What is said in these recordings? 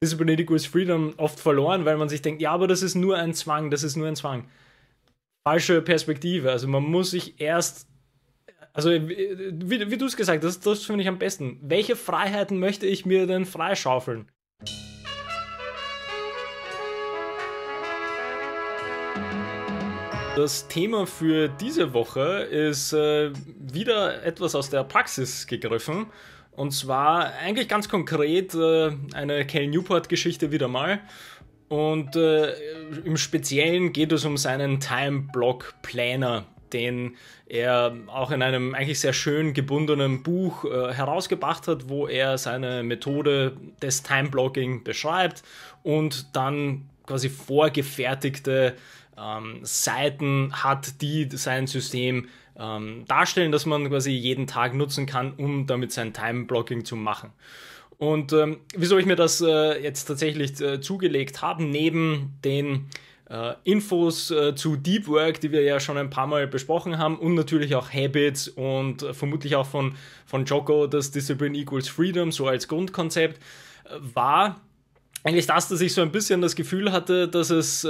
Disability Equals Freedom oft verloren, weil man sich denkt, ja, aber das ist nur ein Zwang, das ist nur ein Zwang. Falsche Perspektive. Also man muss sich erst, also äh, wie, wie du es gesagt hast, das, das finde ich am besten. Welche Freiheiten möchte ich mir denn freischaufeln? Das Thema für diese Woche ist äh, wieder etwas aus der Praxis gegriffen. Und zwar eigentlich ganz konkret äh, eine Cal Newport-Geschichte wieder mal. Und äh, im Speziellen geht es um seinen Time Block Planner, den er auch in einem eigentlich sehr schön gebundenen Buch äh, herausgebracht hat, wo er seine Methode des Time Blocking beschreibt und dann quasi vorgefertigte ähm, Seiten hat, die sein System ähm, darstellen, dass man quasi jeden Tag nutzen kann, um damit sein Time-Blocking zu machen. Und ähm, wieso ich mir das äh, jetzt tatsächlich äh, zugelegt habe, neben den äh, Infos äh, zu Deep Work, die wir ja schon ein paar Mal besprochen haben, und natürlich auch Habits und äh, vermutlich auch von, von Jocko das Discipline Equals Freedom, so als Grundkonzept, äh, war eigentlich das, dass ich so ein bisschen das Gefühl hatte, dass es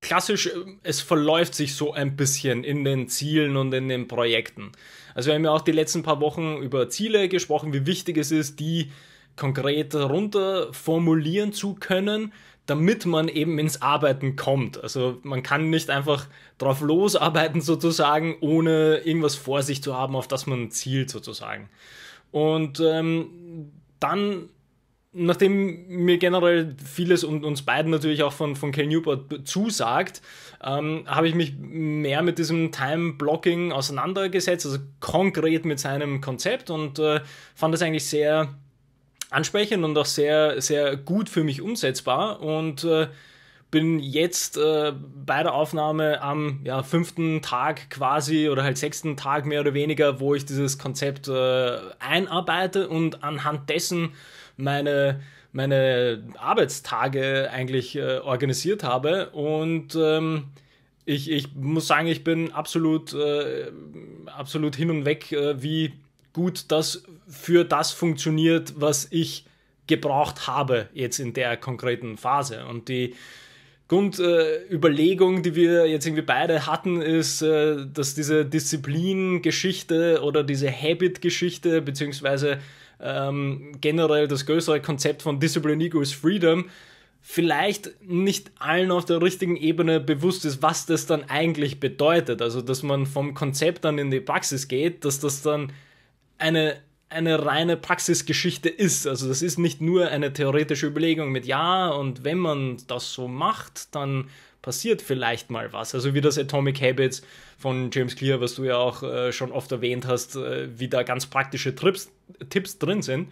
klassisch, äh, es verläuft sich so ein bisschen in den Zielen und in den Projekten. Also wir haben ja auch die letzten paar Wochen über Ziele gesprochen, wie wichtig es ist, die konkret runter formulieren zu können, damit man eben ins Arbeiten kommt. Also man kann nicht einfach drauf losarbeiten sozusagen, ohne irgendwas vor sich zu haben, auf das man zielt sozusagen. Und ähm, dann nachdem mir generell vieles und uns beiden natürlich auch von, von Ken Newport zusagt, ähm, habe ich mich mehr mit diesem Time-Blocking auseinandergesetzt, also konkret mit seinem Konzept und äh, fand das eigentlich sehr ansprechend und auch sehr, sehr gut für mich umsetzbar und äh, bin jetzt äh, bei der Aufnahme am ja, fünften Tag quasi oder halt sechsten Tag mehr oder weniger, wo ich dieses Konzept äh, einarbeite und anhand dessen meine, meine Arbeitstage eigentlich äh, organisiert habe. Und ähm, ich, ich muss sagen, ich bin absolut, äh, absolut hin und weg, äh, wie gut das für das funktioniert, was ich gebraucht habe jetzt in der konkreten Phase. Und die Grundüberlegung, die wir jetzt irgendwie beide hatten, ist, äh, dass diese Disziplin-Geschichte oder diese Habit-Geschichte, beziehungsweise ähm, generell das größere Konzept von Discipline Equals Freedom vielleicht nicht allen auf der richtigen Ebene bewusst ist, was das dann eigentlich bedeutet. Also, dass man vom Konzept dann in die Praxis geht, dass das dann eine eine reine Praxisgeschichte ist. Also das ist nicht nur eine theoretische Überlegung mit ja und wenn man das so macht, dann passiert vielleicht mal was. Also wie das Atomic Habits von James Clear, was du ja auch äh, schon oft erwähnt hast, äh, wie da ganz praktische Trips, Tipps drin sind.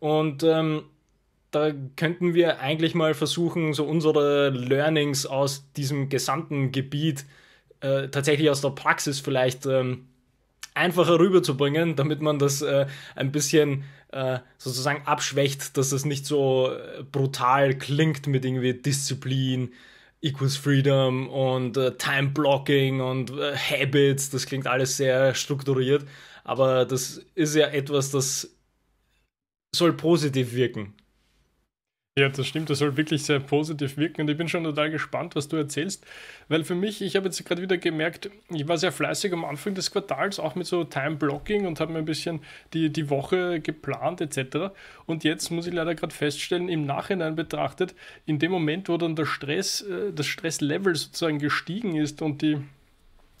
Und ähm, da könnten wir eigentlich mal versuchen, so unsere Learnings aus diesem gesamten Gebiet äh, tatsächlich aus der Praxis vielleicht ähm, einfacher rüberzubringen, damit man das äh, ein bisschen äh, sozusagen abschwächt, dass es nicht so äh, brutal klingt mit irgendwie Disziplin, Equals Freedom und äh, Time Blocking und äh, Habits. Das klingt alles sehr strukturiert, aber das ist ja etwas, das soll positiv wirken. Ja, das stimmt, das soll wirklich sehr positiv wirken und ich bin schon total gespannt, was du erzählst, weil für mich, ich habe jetzt gerade wieder gemerkt, ich war sehr fleißig am Anfang des Quartals, auch mit so Time-Blocking und habe mir ein bisschen die, die Woche geplant etc. Und jetzt muss ich leider gerade feststellen, im Nachhinein betrachtet, in dem Moment, wo dann der Stress, äh, das Stresslevel sozusagen gestiegen ist und die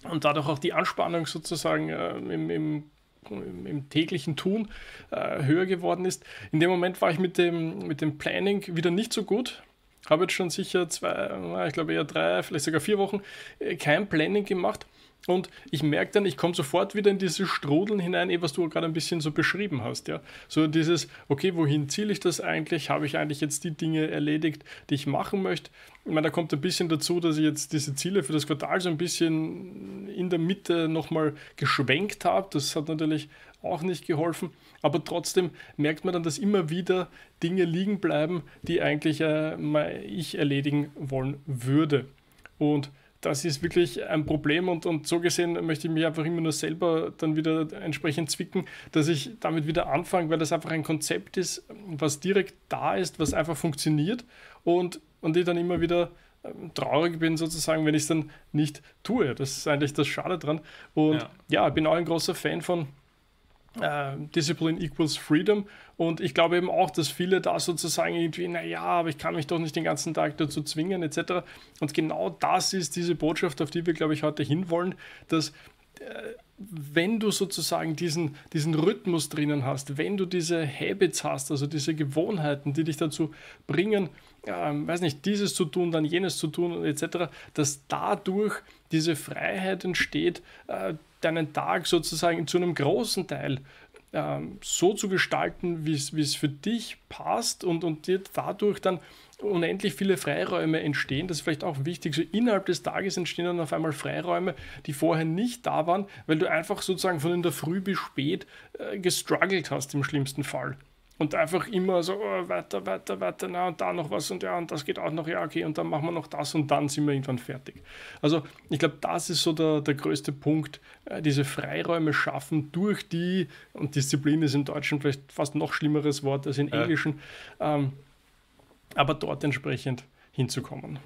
und dadurch auch die Anspannung sozusagen äh, im, im im täglichen Tun äh, höher geworden ist. In dem Moment war ich mit dem, mit dem Planning wieder nicht so gut. Habe jetzt schon sicher zwei, ich glaube eher drei, vielleicht sogar vier Wochen äh, kein Planning gemacht. Und ich merke dann, ich komme sofort wieder in dieses Strudeln hinein, eh, was du gerade ein bisschen so beschrieben hast. Ja? So dieses, okay, wohin ziele ich das eigentlich? Habe ich eigentlich jetzt die Dinge erledigt, die ich machen möchte? Ich meine, da kommt ein bisschen dazu, dass ich jetzt diese Ziele für das Quartal so ein bisschen in der Mitte nochmal geschwenkt habe. Das hat natürlich auch nicht geholfen. Aber trotzdem merkt man dann, dass immer wieder Dinge liegen bleiben, die eigentlich äh, ich erledigen wollen würde. Und das ist wirklich ein Problem und, und so gesehen möchte ich mich einfach immer nur selber dann wieder entsprechend zwicken, dass ich damit wieder anfange, weil das einfach ein Konzept ist, was direkt da ist, was einfach funktioniert und, und ich dann immer wieder ähm, traurig bin sozusagen, wenn ich es dann nicht tue. Das ist eigentlich das Schade dran. Und ja, ja ich bin auch ein großer Fan von äh, Discipline equals Freedom. Und ich glaube eben auch, dass viele da sozusagen irgendwie, naja, aber ich kann mich doch nicht den ganzen Tag dazu zwingen, etc. Und genau das ist diese Botschaft, auf die wir, glaube ich, heute hinwollen, dass äh, wenn du sozusagen diesen, diesen Rhythmus drinnen hast, wenn du diese Habits hast, also diese Gewohnheiten, die dich dazu bringen, ähm, weiß nicht, dieses zu tun, dann jenes zu tun etc., dass dadurch diese Freiheit entsteht, äh, deinen Tag sozusagen zu einem großen Teil ähm, so zu gestalten, wie es für dich passt und, und dir dadurch dann unendlich viele Freiräume entstehen. Das ist vielleicht auch wichtig. So innerhalb des Tages entstehen dann auf einmal Freiräume, die vorher nicht da waren, weil du einfach sozusagen von in der Früh bis spät äh, gestruggelt hast im schlimmsten Fall und einfach immer so oh, weiter, weiter, weiter, na und da noch was und ja, und das geht auch noch, ja, okay, und dann machen wir noch das und dann sind wir irgendwann fertig. Also ich glaube, das ist so der, der größte Punkt, äh, diese Freiräume schaffen durch die, und Disziplin ist im Deutschen vielleicht fast noch schlimmeres Wort als im äh. Englischen, ähm, aber dort entsprechend hinzukommen.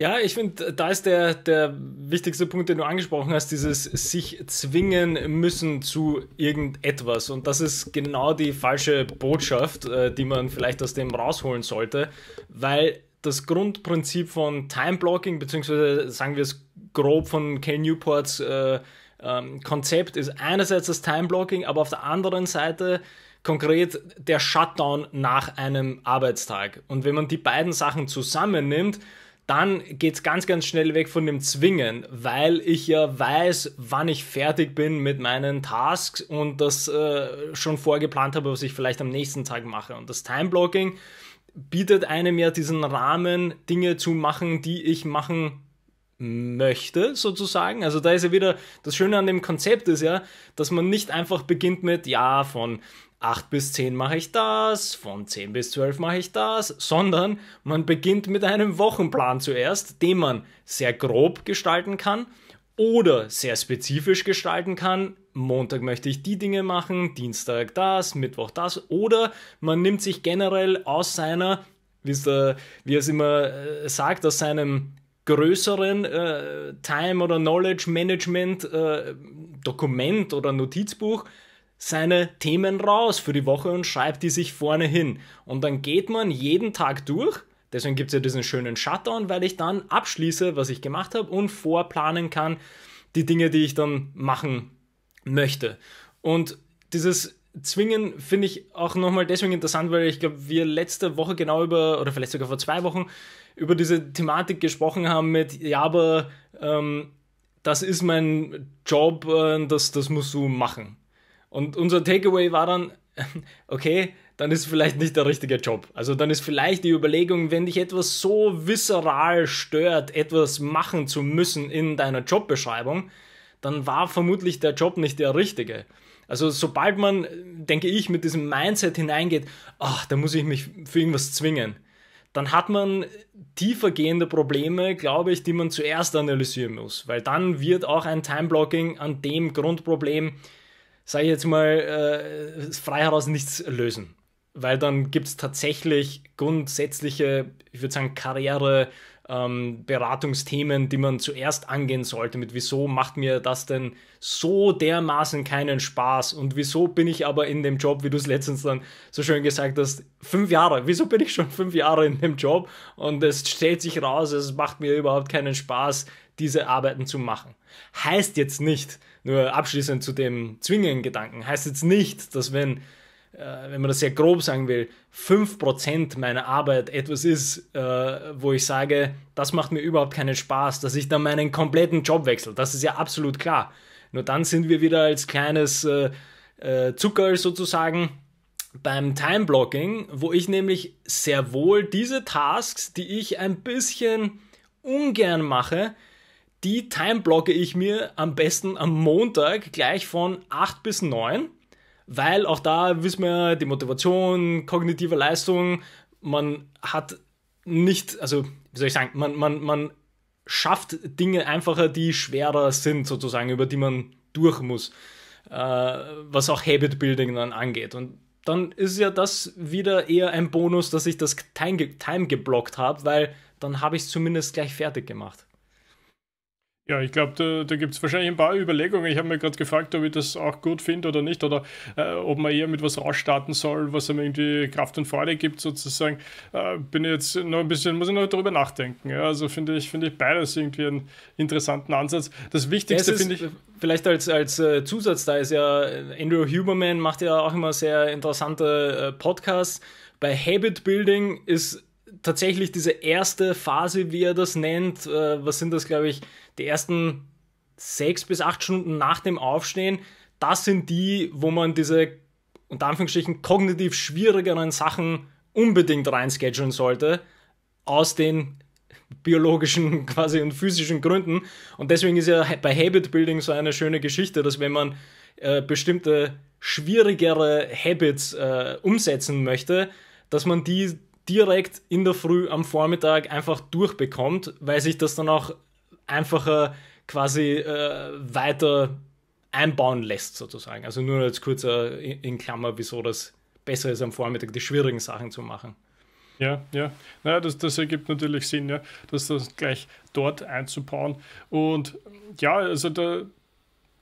Ja, ich finde, da ist der, der wichtigste Punkt, den du angesprochen hast, dieses sich zwingen müssen zu irgendetwas. Und das ist genau die falsche Botschaft, äh, die man vielleicht aus dem rausholen sollte, weil das Grundprinzip von Time-Blocking, beziehungsweise sagen wir es grob von Ken Newports äh, ähm, Konzept, ist einerseits das Time-Blocking, aber auf der anderen Seite konkret der Shutdown nach einem Arbeitstag. Und wenn man die beiden Sachen zusammennimmt, dann geht es ganz, ganz schnell weg von dem Zwingen, weil ich ja weiß, wann ich fertig bin mit meinen Tasks und das äh, schon vorgeplant habe, was ich vielleicht am nächsten Tag mache. Und das Time-Blocking bietet einem ja diesen Rahmen, Dinge zu machen, die ich machen möchte, sozusagen. Also da ist ja wieder, das Schöne an dem Konzept ist ja, dass man nicht einfach beginnt mit, ja, von 8 bis 10 mache ich das, von 10 bis 12 mache ich das, sondern man beginnt mit einem Wochenplan zuerst, den man sehr grob gestalten kann oder sehr spezifisch gestalten kann. Montag möchte ich die Dinge machen, Dienstag das, Mittwoch das oder man nimmt sich generell aus seiner, wisst ihr, äh, wie es immer äh, sagt, aus seinem größeren äh, Time- oder Knowledge-Management-Dokument äh, oder Notizbuch seine Themen raus für die Woche und schreibt die sich vorne hin. Und dann geht man jeden Tag durch. Deswegen gibt es ja diesen schönen Shutdown, weil ich dann abschließe, was ich gemacht habe und vorplanen kann die Dinge, die ich dann machen möchte. Und dieses Zwingen finde ich auch nochmal deswegen interessant, weil ich glaube, wir letzte Woche genau über, oder vielleicht sogar vor zwei Wochen, über diese Thematik gesprochen haben mit, ja, aber ähm, das ist mein Job, äh, das, das musst du machen. Und unser Takeaway war dann, okay, dann ist vielleicht nicht der richtige Job. Also dann ist vielleicht die Überlegung, wenn dich etwas so visceral stört, etwas machen zu müssen in deiner Jobbeschreibung, dann war vermutlich der Job nicht der richtige. Also sobald man, denke ich, mit diesem Mindset hineingeht, ach, da muss ich mich für irgendwas zwingen, dann hat man tiefergehende Probleme, glaube ich, die man zuerst analysieren muss, weil dann wird auch ein Time-Blocking an dem Grundproblem sage ich jetzt mal, äh, frei heraus nichts lösen. Weil dann gibt es tatsächlich grundsätzliche, ich würde sagen, Karriere, ähm, Beratungsthemen, die man zuerst angehen sollte, mit wieso macht mir das denn so dermaßen keinen Spaß und wieso bin ich aber in dem Job, wie du es letztens dann so schön gesagt hast, fünf Jahre, wieso bin ich schon fünf Jahre in dem Job und es stellt sich raus, es macht mir überhaupt keinen Spaß, diese Arbeiten zu machen. Heißt jetzt nicht, nur abschließend zu dem zwingenden Gedanken, heißt jetzt nicht, dass wenn, äh, wenn man das sehr grob sagen will, 5% meiner Arbeit etwas ist, äh, wo ich sage, das macht mir überhaupt keinen Spaß, dass ich dann meinen kompletten Job wechsle. Das ist ja absolut klar. Nur dann sind wir wieder als kleines äh, äh Zucker sozusagen beim Time-Blocking, wo ich nämlich sehr wohl diese Tasks, die ich ein bisschen ungern mache, die timeblocke ich mir am besten am Montag gleich von 8 bis 9, weil auch da wissen wir die Motivation, kognitive Leistung, man hat nicht, also wie soll ich sagen, man, man, man schafft Dinge einfacher, die schwerer sind sozusagen, über die man durch muss, äh, was auch Habit Building dann angeht. Und dann ist ja das wieder eher ein Bonus, dass ich das Time, ge Time geblockt habe, weil dann habe ich es zumindest gleich fertig gemacht. Ja, ich glaube, da, da gibt es wahrscheinlich ein paar Überlegungen. Ich habe mir gerade gefragt, ob ich das auch gut finde oder nicht, oder äh, ob man eher mit was rausstarten soll, was einem irgendwie Kraft und Freude gibt, sozusagen. Äh, bin ich jetzt noch ein bisschen, muss ich noch darüber nachdenken. Ja? Also finde ich, find ich beides irgendwie einen interessanten Ansatz. Das Wichtigste finde ich. Vielleicht als, als äh, Zusatz da ist ja, äh, Andrew Huberman macht ja auch immer sehr interessante äh, Podcasts. Bei Habit Building ist tatsächlich diese erste Phase, wie er das nennt, was sind das, glaube ich, die ersten sechs bis acht Stunden nach dem Aufstehen, das sind die, wo man diese unter Anführungsstrichen kognitiv schwierigeren Sachen unbedingt reinschedulen sollte, aus den biologischen quasi und physischen Gründen. Und deswegen ist ja bei Habit Building so eine schöne Geschichte, dass wenn man äh, bestimmte schwierigere Habits äh, umsetzen möchte, dass man die direkt in der Früh am Vormittag einfach durchbekommt, weil sich das dann auch einfacher quasi äh, weiter einbauen lässt, sozusagen. Also nur als kurzer äh, in, in Klammer, wieso das besser ist, am Vormittag die schwierigen Sachen zu machen. Ja, ja. Naja, das, das ergibt natürlich Sinn, ja, dass das gleich dort einzubauen. Und ja, also da,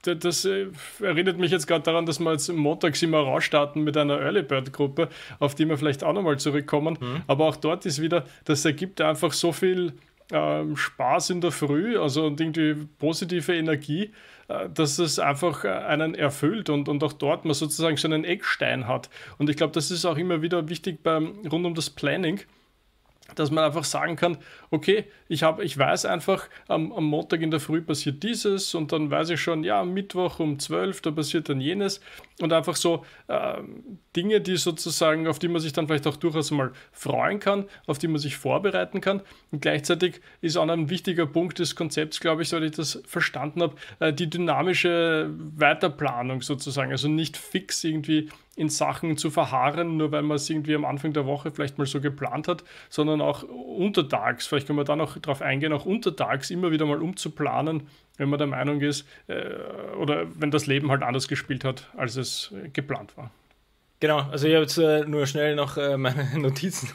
das äh, erinnert mich jetzt gerade daran, dass wir jetzt montags immer rausstarten mit einer Early Bird Gruppe, auf die wir vielleicht auch nochmal zurückkommen. Mhm. Aber auch dort ist wieder, das ergibt einfach so viel ähm, Spaß in der Früh, also und irgendwie positive Energie, äh, dass es einfach äh, einen erfüllt und, und auch dort man sozusagen schon einen Eckstein hat. Und ich glaube, das ist auch immer wieder wichtig beim rund um das Planning dass man einfach sagen kann, okay, ich, hab, ich weiß einfach, am, am, Montag in der Früh passiert dieses und dann weiß ich schon, ja, am Mittwoch um 12, da passiert dann jenes und einfach so äh, Dinge, die sozusagen, auf die man sich dann vielleicht auch durchaus mal freuen kann, auf die man sich vorbereiten kann. Und gleichzeitig ist auch ein wichtiger Punkt des Konzepts, glaube ich, soweit ich das verstanden habe, äh, die dynamische Weiterplanung sozusagen. Also nicht fix irgendwie in Sachen zu verharren, nur weil man es irgendwie am Anfang der Woche vielleicht mal so geplant hat, sondern auch untertags, vielleicht können wir da noch drauf eingehen, auch untertags immer wieder mal umzuplanen, wenn man der Meinung ist, äh, oder wenn das Leben halt anders gespielt hat, als es geplant war. Genau, also ich habe jetzt äh, nur schnell noch äh, meine Notizen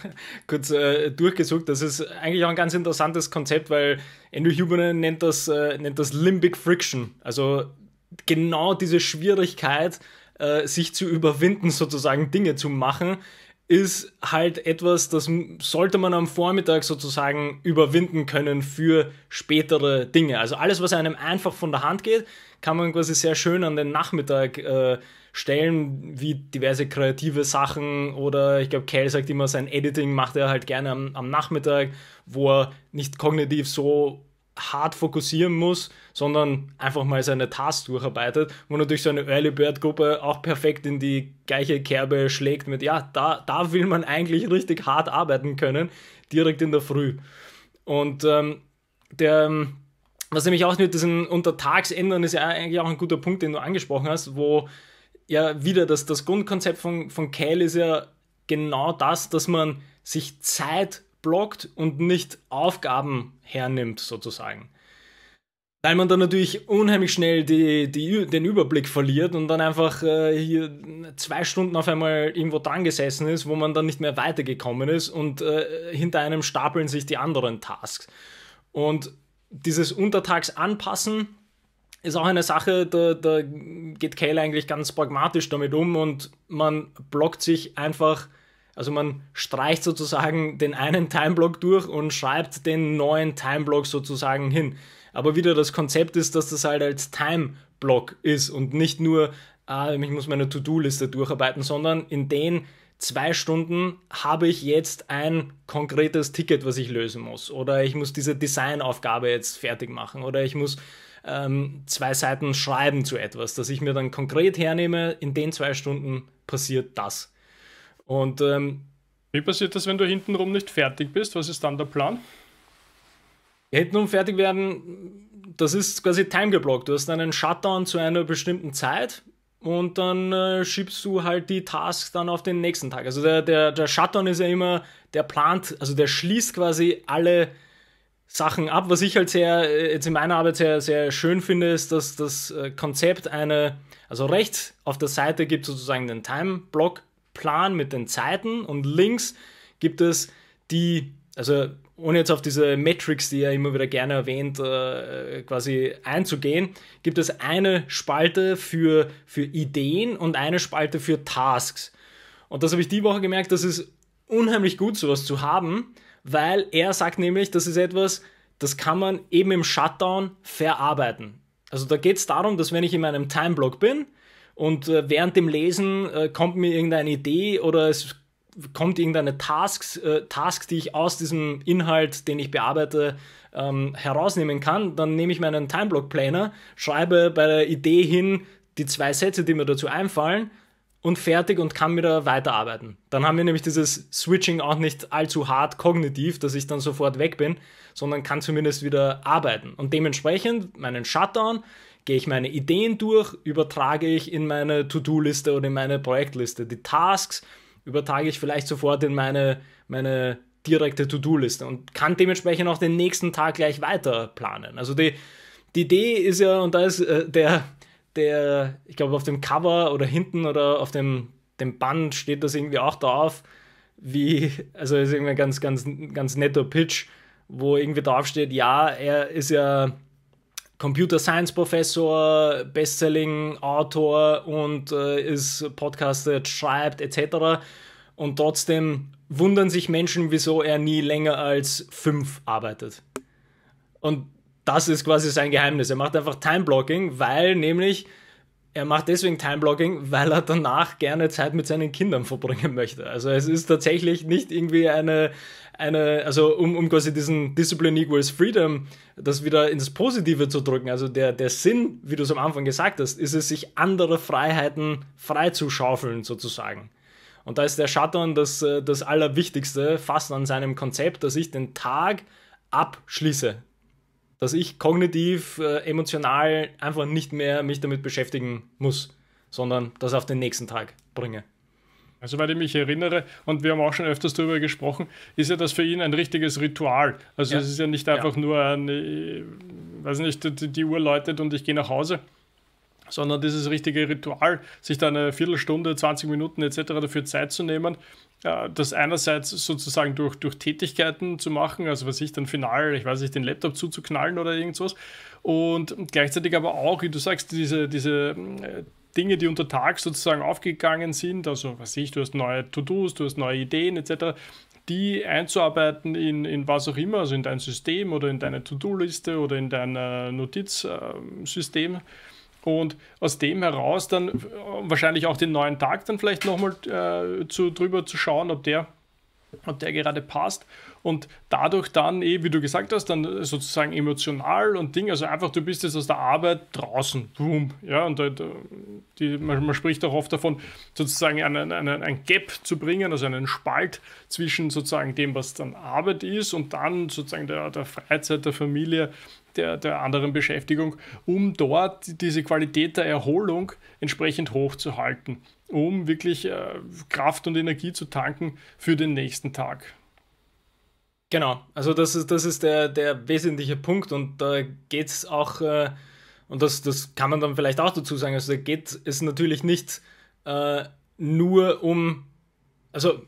kurz äh, durchgesucht. Das ist eigentlich auch ein ganz interessantes Konzept, weil Andrew Huberman nennt das, äh, nennt das Limbic Friction. Also genau diese Schwierigkeit, äh, sich zu überwinden, sozusagen Dinge zu machen, ist halt etwas, das sollte man am Vormittag sozusagen überwinden können für spätere Dinge. Also alles, was einem einfach von der Hand geht, kann man quasi sehr schön an den Nachmittag äh, Stellen wie diverse kreative Sachen oder ich glaube, Kel sagt immer, sein Editing macht er halt gerne am, am Nachmittag, wo er nicht kognitiv so hart fokussieren muss, sondern einfach mal seine Tasks durcharbeitet, wo natürlich so eine Early Bird Gruppe auch perfekt in die gleiche Kerbe schlägt mit, ja, da, da will man eigentlich richtig hart arbeiten können, direkt in der Früh. Und ähm, der, ähm, was nämlich auch mit diesen Untertagsändern ist ja eigentlich auch ein guter Punkt, den du angesprochen hast, wo ja wieder das, das Grundkonzept von, von Kale ist ja genau das, dass man sich Zeit blockt und nicht Aufgaben hernimmt, sozusagen. Weil man dann natürlich unheimlich schnell die, die, den Überblick verliert und dann einfach äh, hier zwei Stunden auf einmal irgendwo dran gesessen ist, wo man dann nicht mehr weitergekommen ist und äh, hinter einem stapeln sich die anderen Tasks. Und dieses Untertags anpassen ist auch eine Sache, da, da geht Kale eigentlich ganz pragmatisch damit um und man blockt sich einfach, also man streicht sozusagen den einen Timeblock durch und schreibt den neuen Timeblock sozusagen hin. Aber wieder das Konzept ist, dass das halt als Timeblock ist und nicht nur, ah, ich muss meine To-Do-Liste durcharbeiten, sondern in den zwei Stunden habe ich jetzt ein konkretes Ticket, was ich lösen muss. Oder ich muss diese Designaufgabe jetzt fertig machen. Oder ich muss ähm, zwei Seiten schreiben zu etwas, dass ich mir dann konkret hernehme, in den zwei Stunden passiert das. Und ähm, wie passiert das, wenn du hintenrum nicht fertig bist? Was ist dann der Plan? hintenrum fertig werden, das ist quasi time geblockt. Du hast einen Shutdown zu einer bestimmten Zeit und dann äh, schiebst du halt die Tasks dann auf den nächsten Tag. Also der, der, der Shutdown ist ja immer, der plant, also der schließt quasi alle Sachen ab. Was ich halt sehr, äh, jetzt in meiner Arbeit sehr, sehr schön finde, ist, dass das äh, Konzept eine, also rechts auf der Seite gibt sozusagen den Time-Block-Plan mit den Zeiten und links gibt es die, also ohne jetzt auf diese Metrics, die er immer wieder gerne erwähnt, äh, quasi einzugehen, gibt es eine Spalte für, für Ideen und eine Spalte für Tasks. Und das habe ich die Woche gemerkt, das ist unheimlich gut, sowas zu haben, weil er sagt nämlich, das ist etwas, das kann man eben im Shutdown verarbeiten. Also da geht es darum, dass wenn ich in meinem Timeblock bin und äh, während dem Lesen äh, kommt mir irgendeine Idee oder es kommt irgendeine Tasks, äh, Task, die ich aus diesem Inhalt, den ich bearbeite, ähm, herausnehmen kann, dann nehme ich meinen Timeblock Planner, schreibe bei der Idee hin die zwei Sätze, die mir dazu einfallen, und fertig und kann wieder weiterarbeiten. Dann haben wir nämlich dieses Switching auch nicht allzu hart kognitiv, dass ich dann sofort weg bin, sondern kann zumindest wieder arbeiten. Und dementsprechend meinen Shutdown, gehe ich meine Ideen durch, übertrage ich in meine To-Do-Liste oder in meine Projektliste. Die Tasks übertrage ich vielleicht sofort in meine, meine direkte To-Do-Liste und kann dementsprechend auch den nächsten Tag gleich weiter planen. Also die, die Idee ist ja, und da ist äh, der der, ich glaube, auf dem Cover oder hinten oder auf dem, dem Band steht das irgendwie auch drauf, wie, also ist irgendwie ein ganz, ganz, ganz netter Pitch, wo irgendwie draufsteht, ja, er ist ja Computer Science Professor, Bestselling Autor und äh, ist podcastet, schreibt etc. Und trotzdem wundern sich Menschen, wieso er nie länger als fünf arbeitet. Und das ist quasi sein Geheimnis. Er macht einfach Time-Blocking, weil nämlich er macht deswegen Time-Blocking, weil er danach gerne Zeit mit seinen Kindern verbringen möchte. Also es ist tatsächlich nicht irgendwie eine, eine also um, um quasi diesen Discipline equals Freedom, das wieder ins Positive zu drücken. Also der, der Sinn, wie du es am Anfang gesagt hast, ist es, sich andere Freiheiten freizuschaufeln sozusagen. Und da ist der Shutdown das, äh, das Allerwichtigste fast an seinem Konzept, dass ich den Tag abschließe dass ich kognitiv, äh, emotional einfach nicht mehr mich damit beschäftigen muss, sondern das auf den nächsten Tag bringe. Also, weil ich mich erinnere, und wir haben auch schon öfters darüber gesprochen, ist ja das für ihn ein richtiges Ritual. Also, ja. es ist ja nicht einfach ja. nur ein, ich äh, weiß nicht, die, Uhr läutet und ich gehe nach Hause, sondern dieses richtige Ritual, sich dann eine Viertelstunde, 20 Minuten etc. dafür Zeit zu nehmen das einerseits sozusagen durch, durch Tätigkeiten zu machen, also was ich dann final, ich weiß nicht, den Laptop zuzuknallen oder irgendwas und gleichzeitig aber auch, wie du sagst, diese, diese äh, Dinge, die unter Tag sozusagen aufgegangen sind, also was ich, du hast neue To-Dos, du hast neue Ideen etc., die einzuarbeiten in, in was auch immer, also in dein System oder in deine To-Do-Liste oder in dein äh, Notizsystem. Äh, und aus dem heraus dann äh, wahrscheinlich auch den neuen Tag dann vielleicht nochmal äh, zu, drüber zu schauen, ob der, ob der gerade passt und dadurch dann eh, wie du gesagt hast, dann äh, sozusagen emotional und Ding, also einfach du bist jetzt aus der Arbeit draußen, boom, ja, und halt, die, man, man, spricht auch oft davon, sozusagen einen, einen, ein Gap zu bringen, also einen Spalt zwischen sozusagen dem, was dann Arbeit ist und dann sozusagen der, der Freizeit, der Familie, der, der, anderen Beschäftigung, um dort diese Qualität der Erholung entsprechend hochzuhalten, um wirklich äh, Kraft und Energie zu tanken für den nächsten Tag. Genau, also das ist, das ist der, der wesentliche Punkt und da geht es auch, äh, und das, das kann man dann vielleicht auch dazu sagen, also da geht es natürlich nicht äh, nur um, also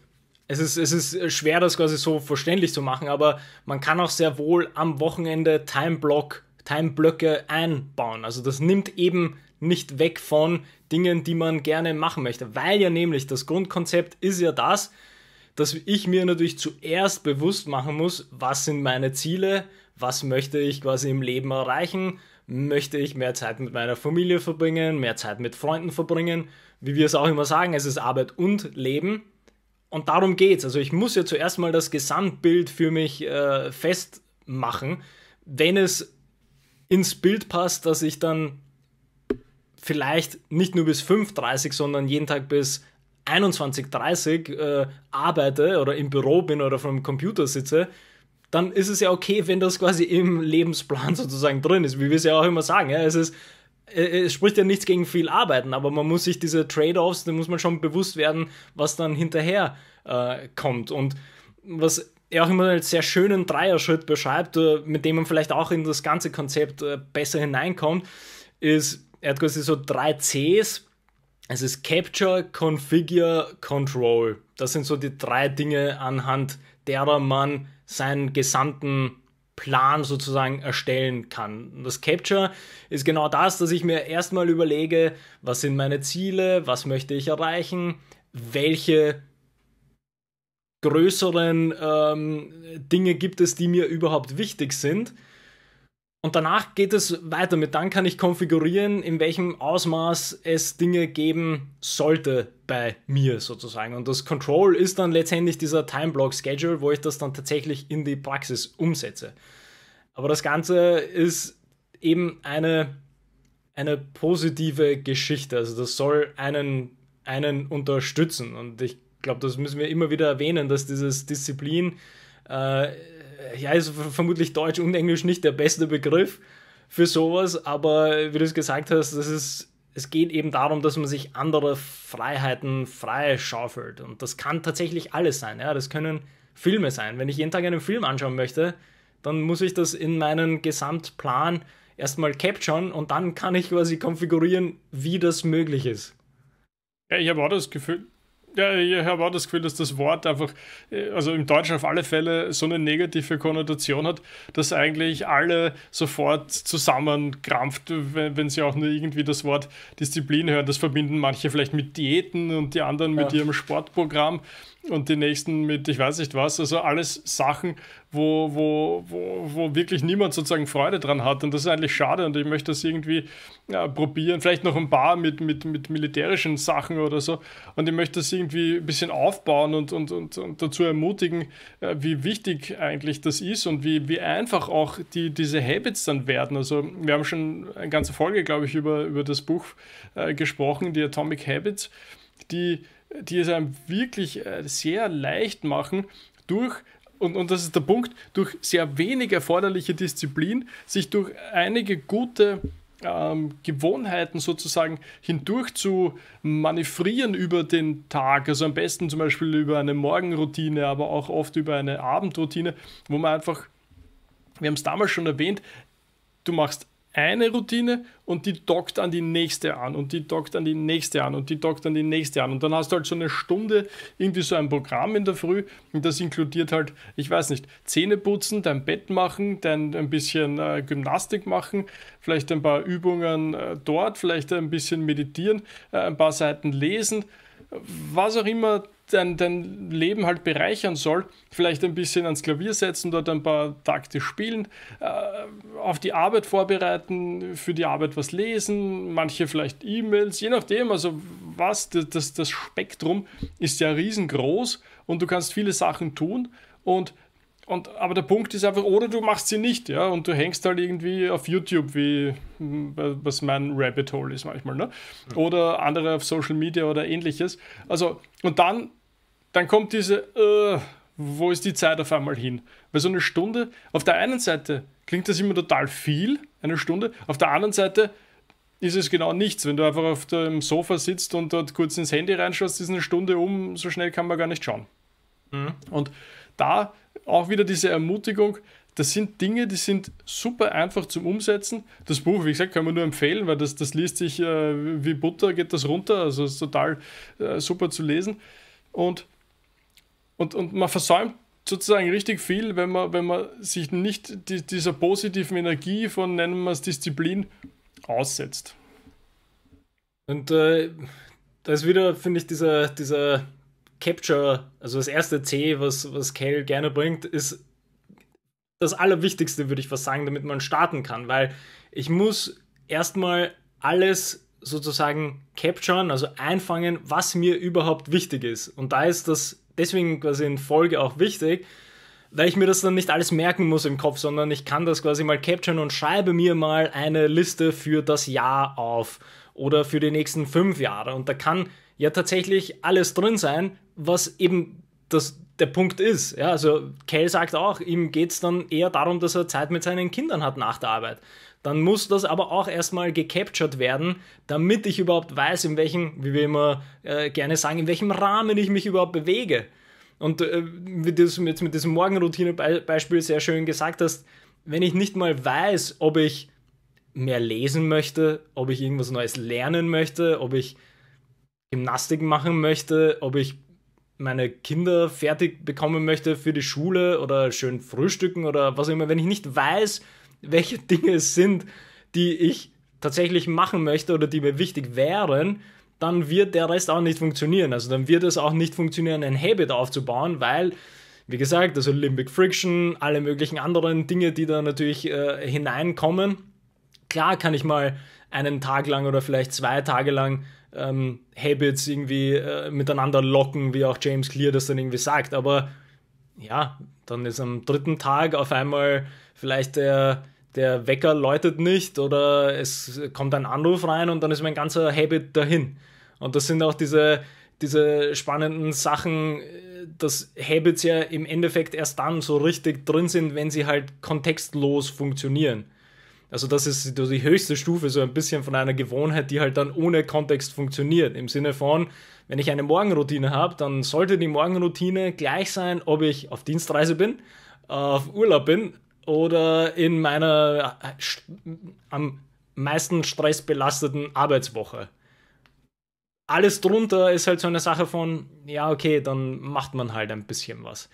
es ist, es ist schwer, das quasi so verständlich zu machen, aber man kann auch sehr wohl am Wochenende Timeblock, Timeblöcke einbauen. Also das nimmt eben nicht weg von Dingen, die man gerne machen möchte, weil ja nämlich das Grundkonzept ist ja das, dass ich mir natürlich zuerst bewusst machen muss, was sind meine Ziele, was möchte ich quasi im Leben erreichen, möchte ich mehr Zeit mit meiner Familie verbringen, mehr Zeit mit Freunden verbringen, wie wir es auch immer sagen, es ist Arbeit und Leben. Und darum geht's. Also ich muss ja zuerst mal das Gesamtbild für mich äh, festmachen. Wenn es ins Bild passt, dass ich dann vielleicht nicht nur bis 5.30, sondern jeden Tag bis 21.30 Uhr äh, arbeite oder im Büro bin oder vom Computer sitze, dann ist es ja okay, wenn das quasi im Lebensplan sozusagen drin ist, wie wir es ja auch immer sagen. Ja? Es, ist, äh, äh, es spricht ja nichts gegen viel Arbeiten, aber man muss sich diese Trade-offs, da muss man schon bewusst werden, was dann hinterher äh, kommt. Und was er auch immer als sehr schönen Dreierschritt beschreibt, äh, mit dem man vielleicht auch in das ganze Konzept besser hineinkommt, ist, er hat quasi so drei Cs, es ist Capture, Configure, Control. Das sind so die drei Dinge, anhand derer man seinen gesamten Plan sozusagen erstellen kann. Das Capture ist genau das, dass ich mir erstmal überlege, was sind meine Ziele, was möchte ich erreichen, welche größeren ähm, Dinge gibt es, die mir überhaupt wichtig sind und danach geht es weiter mit, dann kann ich konfigurieren, in welchem Ausmaß es Dinge geben sollte bei mir sozusagen. Und das Control ist dann letztendlich dieser timeblock Schedule, wo ich das dann tatsächlich in die Praxis umsetze. Aber das Ganze ist eben eine, eine positive Geschichte. Also das soll einen, einen unterstützen. Und ich glaube, das müssen wir immer wieder erwähnen, dass dieses Disziplin äh, äh, ja, ist vermutlich Deutsch und Englisch nicht der beste Begriff für sowas, aber wie du es gesagt hast, das ist es geht eben darum, dass man sich andere Freiheiten freischaufelt. Und das kann tatsächlich alles sein. Ja? Das können Filme sein. Wenn ich jeden Tag einen Film anschauen möchte, dann muss ich das in meinen Gesamtplan erstmal capturen und dann kann ich quasi konfigurieren, wie das möglich ist. Ja, ich habe auch das Gefühl, ja, ich habe auch das Gefühl, dass das Wort einfach, äh, also im Deutschen auf alle Fälle, so eine negative Konnotation hat, dass eigentlich alle sofort zusammenkrampft, wenn, wenn sie auch nur irgendwie das Wort Disziplin hören. Das verbinden manche vielleicht mit Diäten und die anderen mit ja. ihrem Sportprogramm und die nächsten mit ich weiß nicht was. Also alles Sachen, wo, wo, wo, wo wirklich niemand sozusagen Freude dran hat. Und das ist eigentlich schade und ich möchte das irgendwie ja, probieren. Vielleicht noch ein paar mit, mit, mit militärischen Sachen oder so. Und ich möchte das irgendwie ein bisschen aufbauen und, und, und, und dazu ermutigen, äh, wie wichtig eigentlich das ist und wie, wie einfach auch die, diese Habits dann werden. Also wir haben schon eine ganze Folge, glaube ich, über, über das Buch äh, gesprochen, die Atomic Habits, die, die es einem wirklich äh, sehr leicht machen, durch und, und das ist der Punkt, durch sehr wenig erforderliche Disziplin sich durch einige gute ähm, Gewohnheiten sozusagen hindurch zu manövrieren über den Tag. Also am besten zum Beispiel über eine Morgenroutine, aber auch oft über eine Abendroutine, wo man einfach, wir haben es damals schon erwähnt, du machst eine Routine und die dockt an die nächste an und die dockt an die nächste an und die dockt an die nächste an. Und dann hast du halt so eine Stunde irgendwie so ein Programm in der Früh und das inkludiert halt, ich weiß nicht, Zähne putzen, dein Bett machen, dein ein bisschen äh, Gymnastik machen, vielleicht ein paar Übungen äh, dort, vielleicht ein bisschen meditieren, äh, ein paar Seiten lesen, was auch immer dein, dein Leben halt bereichern soll, vielleicht ein bisschen ans Klavier setzen, dort ein paar Takte spielen, äh, auf die Arbeit vorbereiten, für die Arbeit was lesen, manche vielleicht E-Mails, je nachdem, also was, das, das Spektrum ist ja riesengroß und du kannst viele Sachen tun und und, aber der Punkt ist einfach, oder du machst sie nicht, ja, und du hängst halt irgendwie auf YouTube, wie hm, was mein Rabbit Hole ist manchmal, ne? Oder andere auf Social Media oder ähnliches. Also, und dann dann kommt diese, uh, wo ist die Zeit auf einmal hin? Weil so eine Stunde, auf der einen Seite klingt das immer total viel, eine Stunde, auf der anderen Seite ist es genau nichts. Wenn du einfach auf dem Sofa sitzt und dort kurz ins Handy reinschaust, ist eine Stunde um, so schnell kann man gar nicht schauen. Mhm. Und da auch wieder diese Ermutigung, das sind Dinge, die sind super einfach zum Umsetzen. Das Buch, wie gesagt, kann man nur empfehlen, weil das, das liest sich äh, wie Butter, geht das runter, also ist total äh, super zu lesen. Und und, und man versäumt sozusagen richtig viel, wenn man, wenn man sich nicht die, dieser positiven Energie von, nennen wir es, Disziplin aussetzt. Und äh, da ist wieder, finde ich, dieser, dieser Capture, also das erste C, was, was Kell gerne bringt, ist das Allerwichtigste, würde ich fast sagen, damit man starten kann, weil ich muss erstmal alles sozusagen capturen, also einfangen, was mir überhaupt wichtig ist. Und da ist das deswegen quasi in Folge auch wichtig, weil ich mir das dann nicht alles merken muss im Kopf, sondern ich kann das quasi mal capturen und schreibe mir mal eine Liste für das Jahr auf oder für die nächsten fünf Jahre. Und da kann ja tatsächlich alles drin sein, was eben das der Punkt ist. Ja, also Kell sagt auch, ihm geht es dann eher darum, dass er Zeit mit seinen Kindern hat nach der Arbeit. Dann muss das aber auch erstmal gecaptured werden, damit ich überhaupt weiß, in welchem, wie wir immer äh, gerne sagen, in welchem Rahmen ich mich überhaupt bewege. Und äh, wie du es jetzt mit diesem Morgenroutine-Beispiel sehr schön gesagt hast, wenn ich nicht mal weiß, ob ich mehr lesen möchte, ob ich irgendwas Neues lernen möchte, ob ich Gymnastik machen möchte, ob ich meine Kinder fertig bekommen möchte für die Schule oder schön frühstücken oder was auch immer, wenn ich nicht weiß, welche Dinge es sind, die ich tatsächlich machen möchte oder die mir wichtig wären, dann wird der Rest auch nicht funktionieren. Also dann wird es auch nicht funktionieren, ein Habit aufzubauen, weil, wie gesagt, also Limbic Friction, alle möglichen anderen Dinge, die da natürlich äh, hineinkommen. Klar kann ich mal einen Tag lang oder vielleicht zwei Tage lang ähm, Habits irgendwie äh, miteinander locken, wie auch James Clear das dann irgendwie sagt. Aber ja, dann ist am dritten Tag auf einmal vielleicht der, der Wecker läutet nicht oder es kommt ein Anruf rein und dann ist mein ganzer Habit dahin. Und das sind auch diese, diese spannenden Sachen, dass Habits ja im Endeffekt erst dann so richtig drin sind, wenn sie halt kontextlos funktionieren. Also das ist die höchste Stufe so ein bisschen von einer Gewohnheit, die halt dann ohne Kontext funktioniert. Im Sinne von, wenn ich eine Morgenroutine habe, dann sollte die Morgenroutine gleich sein, ob ich auf Dienstreise bin, auf Urlaub bin oder in meiner äh, am meisten stressbelasteten Arbeitswoche. Alles drunter ist halt so eine Sache von, ja, okay, dann macht man halt ein bisschen was.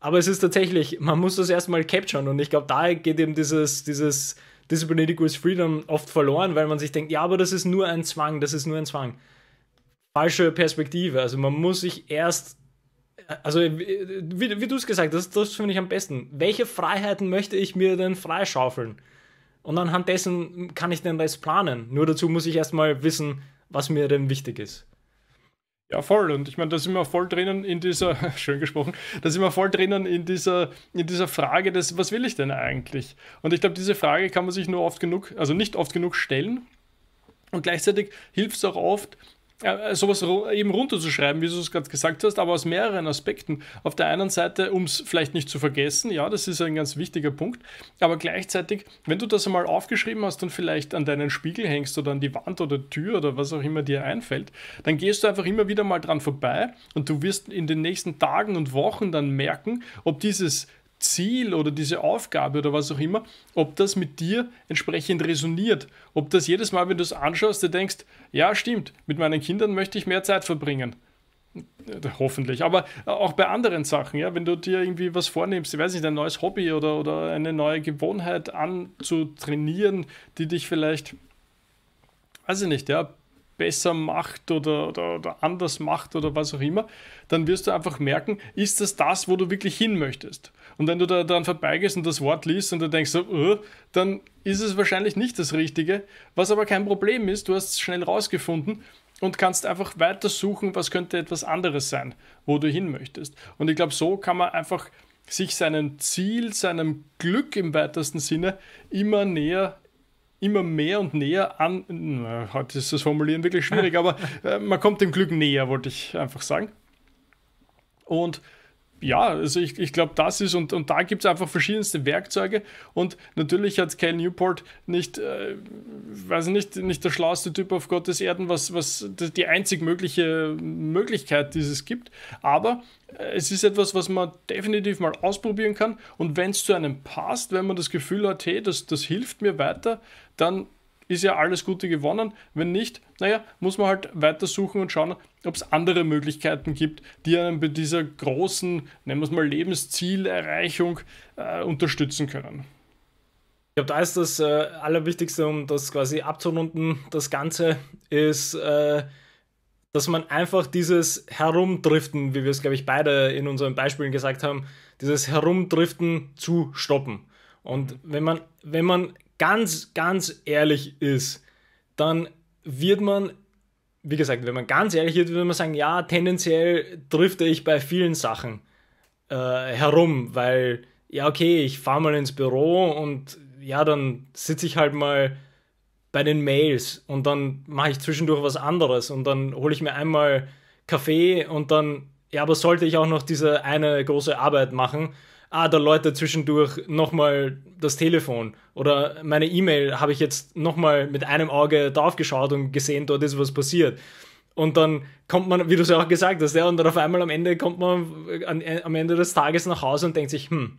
Aber es ist tatsächlich, man muss das erstmal capturen und ich glaube, da geht eben dieses, dieses Disability Equals Freedom oft verloren, weil man sich denkt, ja, aber das ist nur ein Zwang, das ist nur ein Zwang. Falsche Perspektive. Also man muss sich erst, also äh, wie, wie du es gesagt hast, das finde ich am besten. Welche Freiheiten möchte ich mir denn freischaufeln? Und anhand dessen kann ich den Rest planen. Nur dazu muss ich erstmal wissen, was mir denn wichtig ist. Ja, voll. Und ich meine, da sind wir voll drinnen in dieser, schön gesprochen, da sind wir voll drinnen in dieser, in dieser Frage des, was will ich denn eigentlich? Und ich glaube, diese Frage kann man sich nur oft genug, also nicht oft genug stellen. Und gleichzeitig hilft es auch oft, äh, sowas eben runterzuschreiben, wie du es gerade gesagt hast, aber aus mehreren Aspekten. Auf der einen Seite, um es vielleicht nicht zu vergessen, ja, das ist ein ganz wichtiger Punkt, aber gleichzeitig, wenn du das einmal aufgeschrieben hast und vielleicht an deinen Spiegel hängst oder an die Wand oder Tür oder was auch immer dir einfällt, dann gehst du einfach immer wieder mal dran vorbei und du wirst in den nächsten Tagen und Wochen dann merken, ob dieses Ziel oder diese Aufgabe oder was auch immer, ob das mit dir entsprechend resoniert. Ob das jedes Mal, wenn du es anschaust, du denkst, ja stimmt, mit meinen Kindern möchte ich mehr Zeit verbringen. Äh, hoffentlich, aber äh, auch bei anderen Sachen, ja, wenn du dir irgendwie was vornimmst, ich weiß nicht, ein neues Hobby oder, oder eine neue Gewohnheit anzutrainieren, die dich vielleicht, weiß ich nicht, ja, besser macht oder, oder, oder, anders macht oder was auch immer, dann wirst du einfach merken, ist das das, wo du wirklich hin möchtest? Und wenn du da dann vorbeigehst und das Wort liest und du denkst so, oh, dann ist es wahrscheinlich nicht das Richtige, was aber kein Problem ist, du hast es schnell rausgefunden und kannst einfach weiter suchen, was könnte etwas anderes sein, wo du hin möchtest. Und ich glaube, so kann man einfach sich seinem Ziel, seinem Glück im weitesten Sinne immer näher immer mehr und näher an. Na, heute ist das Formulieren wirklich schwierig, aber äh, man kommt dem Glück näher, wollte ich einfach sagen. Und ja, also ich, ich glaube, das ist und, und da gibt es einfach verschiedenste Werkzeuge und natürlich hat Cal Newport nicht, äh, weiß nicht, nicht der schlauste Typ auf Gottes Erden, was, was die einzig mögliche Möglichkeit, dieses gibt, aber äh, es ist etwas, was man definitiv mal ausprobieren kann und wenn es zu einem passt, wenn man das Gefühl hat, hey, das, das hilft mir weiter, dann ist ja alles Gute gewonnen. Wenn nicht, naja, muss man halt weitersuchen und schauen, ob es andere Möglichkeiten gibt, die einen bei dieser großen, nennen wir es mal, Lebenszielerreichung äh, unterstützen können. Ich glaube, da ist das äh, Allerwichtigste, um das quasi abzurunden, das Ganze, ist, äh, dass man einfach dieses Herumdriften, wie wir es, glaube ich, beide in unseren Beispielen gesagt haben, dieses Herumdriften zu stoppen. Und wenn man, wenn man ganz, ganz ehrlich ist, dann wird man, wie gesagt, wenn man ganz ehrlich ist, würde man sagen, ja, tendenziell drifte ich bei vielen Sachen äh, herum, weil, ja, okay, ich fahre mal ins Büro und ja, dann sitze ich halt mal bei den Mails und dann mache ich zwischendurch was anderes und dann hole ich mir einmal Kaffee und dann, ja, aber sollte ich auch noch diese eine große Arbeit machen ah, da läutet zwischendurch nochmal das Telefon oder meine E-Mail habe ich jetzt nochmal mit einem Auge drauf geschaut und gesehen, dort ist was passiert. Und dann kommt man, wie du es ja auch gesagt hast, ja, und dann auf einmal am Ende kommt man an, äh, am Ende des Tages nach Hause und denkt sich, hm,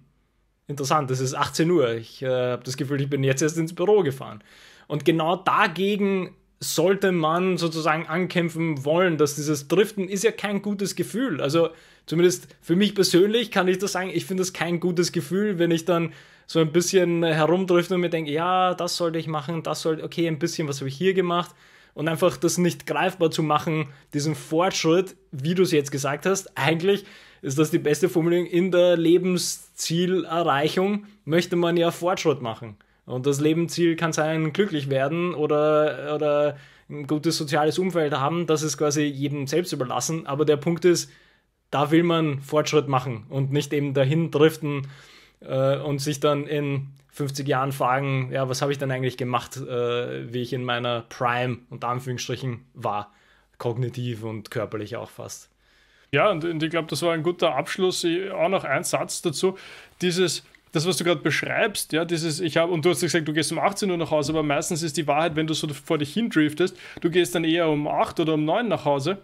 interessant, es ist 18 Uhr, ich äh, habe das Gefühl, ich bin jetzt erst ins Büro gefahren. Und genau dagegen sollte man sozusagen ankämpfen wollen, dass dieses Driften ist ja kein gutes Gefühl. Also zumindest für mich persönlich kann ich das sagen, ich finde es kein gutes Gefühl, wenn ich dann so ein bisschen herumdrifte und mir denke, ja, das sollte ich machen, das sollte, okay, ein bisschen, was habe ich hier gemacht. Und einfach das nicht greifbar zu machen, diesen Fortschritt, wie du es jetzt gesagt hast, eigentlich ist das die beste Formulierung in der Lebenszielerreichung, möchte man ja Fortschritt machen. Und das Lebensziel kann sein, glücklich werden oder, oder ein gutes soziales Umfeld haben. Das ist quasi jedem selbst überlassen. Aber der Punkt ist, da will man Fortschritt machen und nicht eben dahin driften äh, und sich dann in 50 Jahren fragen, ja, was habe ich denn eigentlich gemacht, äh, wie ich in meiner Prime und Anführungsstrichen war, kognitiv und körperlich auch fast. Ja, und, und ich glaube, das war ein guter Abschluss. Ich, auch noch ein Satz dazu. Dieses das, was du gerade beschreibst, ja, dieses, ich habe, und du hast gesagt, du gehst um 18 Uhr nach Hause, aber meistens ist die Wahrheit, wenn du so vor dich hindriftest, du gehst dann eher um 8 oder um 9 nach Hause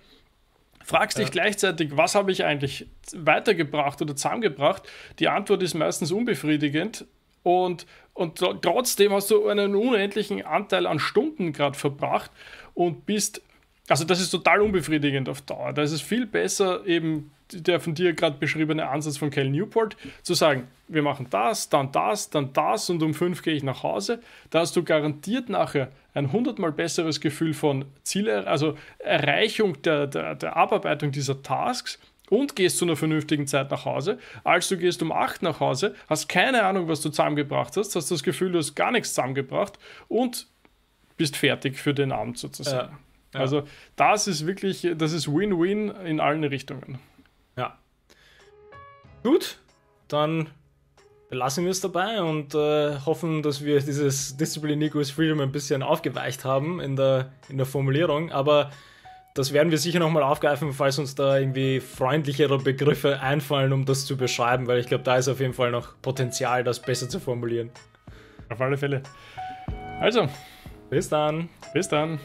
fragst dich gleichzeitig, was habe ich eigentlich weitergebracht oder zusammengebracht? Die Antwort ist meistens unbefriedigend und, und trotzdem hast du einen unendlichen Anteil an Stunden gerade verbracht und bist, also das ist total unbefriedigend auf Dauer. Da ist es viel besser, eben der von dir gerade beschriebene Ansatz von Cal Newport, zu sagen, wir machen das, dann das, dann das und um fünf gehe ich nach Hause, da hast du garantiert nachher ein hundertmal besseres Gefühl von Ziel, also Erreichung der, der, der Abarbeitung dieser Tasks und gehst zu einer vernünftigen Zeit nach Hause, als du gehst um acht nach Hause, hast keine Ahnung, was du zusammengebracht hast, hast das Gefühl, du hast gar nichts zusammengebracht und bist fertig für den Abend sozusagen. Ja, ja. Also das ist wirklich, das ist Win-Win in allen Richtungen. Gut, dann belassen wir es dabei und äh, hoffen, dass wir dieses Discipline equals Freedom ein bisschen aufgeweicht haben in der, in der Formulierung. Aber das werden wir sicher nochmal aufgreifen, falls uns da irgendwie freundlichere Begriffe einfallen, um das zu beschreiben, weil ich glaube, da ist auf jeden Fall noch Potenzial, das besser zu formulieren. Auf alle Fälle. Also. Bis dann. Bis dann.